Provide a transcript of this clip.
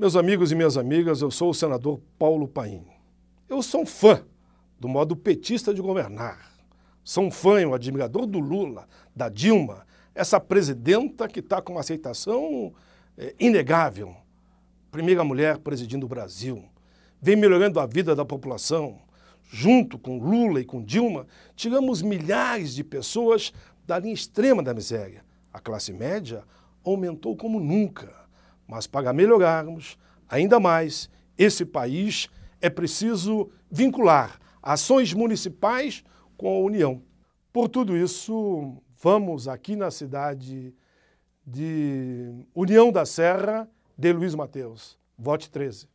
Meus amigos e minhas amigas, eu sou o senador Paulo Paim. Eu sou um fã do modo petista de governar. Sou um fã e um admirador do Lula, da Dilma, essa presidenta que está com uma aceitação é, inegável. Primeira mulher presidindo o Brasil. Vem melhorando a vida da população. Junto com Lula e com Dilma, tiramos milhares de pessoas da linha extrema da miséria. A classe média aumentou como nunca mas para melhorarmos ainda mais esse país, é preciso vincular ações municipais com a União. Por tudo isso, vamos aqui na cidade de União da Serra de Luiz Mateus. Vote 13.